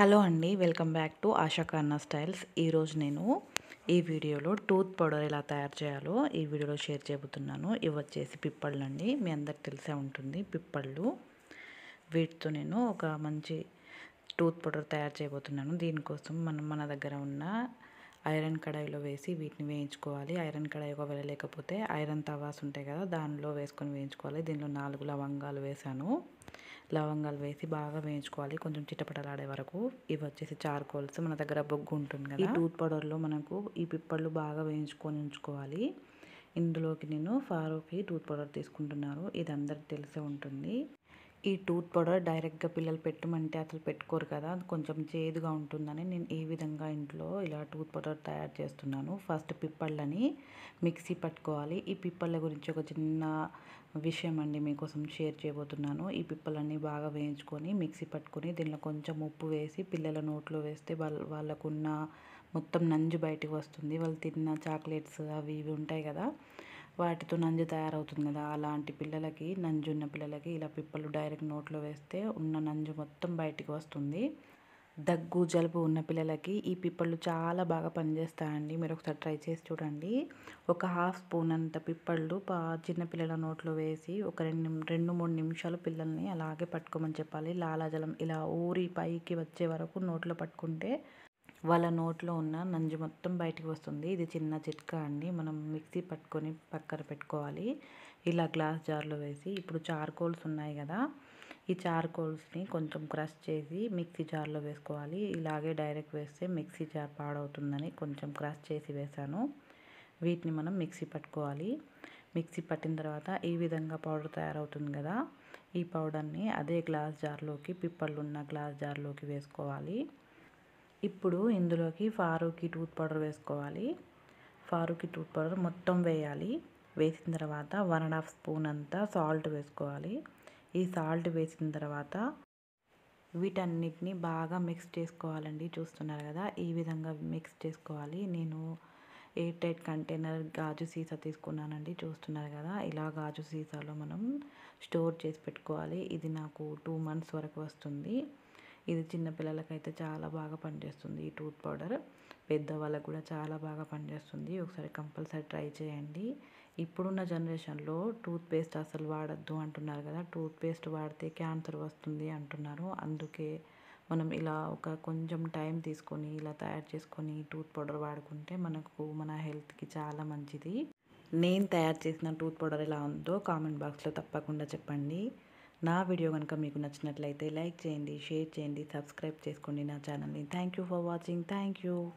hello అండి welcome back to ASHA కన్నా styles ఈరోజు నేను ఈ వీడియోలో టూత్ పౌడర్ ఎలా తయారు చేయాలో ఈ వీడియోలో షేర్ చేయబోతున్నాను ఇవి వచ్చేసి పిప్పళ్ళు అండి మీ అందరికి తెలిసే ఉంటుంది పిప్పళ్ళు వీటితో నేను ఒక మంచి టూత్ పౌడర్ తయారు చేయబోతున్నాను దీనికోసం మనం మన దగ్గర ఉన్న ఐరన్ కడాయిలో వేసి వీటిని వేయించుకోవాలి ఐరన్ కడాయి ఒకవేళ లేకపోతే ఐరన్ తవాస్ ఉంటాయి కదా దానిలో వేసుకొని వేయించుకోవాలి దీనిలో నాలుగు లవంగాలు వేశాను లవంగాలు వేసి బాగా వేయించుకోవాలి కొంచెం చిట్టపటలాడే వరకు ఇవి వచ్చేసి చార్కోల్స్ మన దగ్గర బొగ్గు ఉంటుంది కదా ఈ టూత్ పౌడర్లో మనకు ఈ పిప్పళ్ళు బాగా వేయించుకొని ఉంచుకోవాలి ఇందులోకి నేను ఫారూకి టూత్ పౌడర్ తీసుకుంటున్నారు ఇది అందరికి తెలిసే ఉంటుంది ఈ టూత్ పౌడర్ డైరెక్ట్గా పిల్లలు పెట్టమంటే అసలు పెట్టుకోరు కదా కొంచెం చేదుగా ఉంటుందని నేను ఈ విధంగా ఇంట్లో ఇలా టూత్ పౌడర్ తయారు చేస్తున్నాను ఫస్ట్ పిప్పళ్ళని మిక్సీ పట్టుకోవాలి ఈ పిప్పళ్ళ గురించి ఒక చిన్న విషయం అండి మీకోసం షేర్ చేయబోతున్నాను ఈ పిప్పలన్నీ బాగా వేయించుకొని మిక్సీ పట్టుకొని దీనిలో కొంచెం ఉప్పు వేసి పిల్లల నోట్లో వేస్తే వాళ్ళ వాళ్ళకున్న మొత్తం నంజు బయటకు వస్తుంది వాళ్ళు తిన్న చాక్లెట్స్ అవి ఇవి ఉంటాయి కదా వాటితో నంజు తయారవుతుంది కదా అలాంటి పిల్లలకి నంజు ఉన్న పిల్లలకి ఇలా పిప్పలు డైరెక్ట్ నోట్లో వేస్తే ఉన్న నంజు మొత్తం బయటికి వస్తుంది దగ్గు జలుబు ఉన్న పిల్లలకి ఈ పిప్పళ్ళు చాలా బాగా పనిచేస్తాయండి మీరు ఒకసారి ట్రై చేసి చూడండి ఒక హాఫ్ స్పూన్ అంత పిప్పళ్ళు చిన్న పిల్లల నోట్లో వేసి ఒక రెండు రెండు మూడు నిమిషాలు పిల్లల్ని అలాగే పట్టుకోమని చెప్పాలి లాలాజలం ఇలా ఊరి పైకి వచ్చే వరకు నోట్లో పట్టుకుంటే వాళ్ళ నోట్లో ఉన్న నంజు మొత్తం బయటికి వస్తుంది ఇది చిన్న చిట్కా అండి మనం మిక్సీ పట్టుకొని పక్కన పెట్టుకోవాలి ఇలా గ్లాస్ జార్లో వేసి ఇప్పుడు చార్కోల్స్ ఉన్నాయి కదా ఈ చార్కోల్స్ని కొంచెం క్రష్ చేసి మిక్సీ జార్లో వేసుకోవాలి ఇలాగే డైరెక్ట్ వేస్తే మిక్సీ జార్ పాడవుతుందని కొంచెం క్రష్ చేసి వేశాను వీటిని మనం మిక్సీ పట్టుకోవాలి మిక్సీ పట్టిన తర్వాత ఈ విధంగా పౌడర్ తయారవుతుంది కదా ఈ పౌడర్ని అదే గ్లాస్ జార్లోకి పిప్పర్లు ఉన్న గ్లాస్ జార్లోకి వేసుకోవాలి ఇప్పుడు ఇందులోకి ఫారూకి టూత్ పౌడర్ వేసుకోవాలి ఫారూకి టూత్ పౌడర్ మొత్తం వేయాలి వేసిన తర్వాత వన్ అండ్ హాఫ్ స్పూన్ అంతా సాల్ట్ వేసుకోవాలి ఈ సాల్ట్ వేసిన తర్వాత వీటన్నిటిని బాగా మిక్స్ చేసుకోవాలండి చూస్తున్నారు కదా ఈ విధంగా మిక్స్ చేసుకోవాలి నేను ఎయిర్ టైట్ కంటైనర్ గాజు సీసా తీసుకున్నానండి చూస్తున్నారు కదా ఇలా గాజు సీసాలో మనం స్టోర్ చేసి పెట్టుకోవాలి ఇది నాకు టూ మంత్స్ వరకు వస్తుంది ఇది చిన్నపిల్లలకైతే చాలా బాగా పనిచేస్తుంది ఈ టూత్ పౌడర్ పెద్దవాళ్ళకు కూడా చాలా బాగా పనిచేస్తుంది ఒకసారి కంపల్సరీ ట్రై చేయండి ఇప్పుడున్న జనరేషన్లో టూత్ పేస్ట్ అసలు వాడద్దు అంటున్నారు కదా టూత్ పేస్ట్ వాడితే క్యాన్సర్ వస్తుంది అంటున్నారు అందుకే మనం ఇలా ఒక కొంచెం టైం తీసుకొని ఇలా తయారు చేసుకొని టూత్ పౌడర్ వాడుకుంటే మనకు మన హెల్త్కి చాలా మంచిది నేను తయారు చేసిన టూత్ పౌడర్ ఎలా ఉందో కామెంట్ బాక్స్లో తప్పకుండా చెప్పండి నా వీడియో కనుక మీకు నచ్చినట్లయితే లైక్ చేయండి షేర్ చేయండి సబ్స్క్రైబ్ చేసుకోండి నా ఛానల్ని థ్యాంక్ ఫర్ వాచింగ్ థ్యాంక్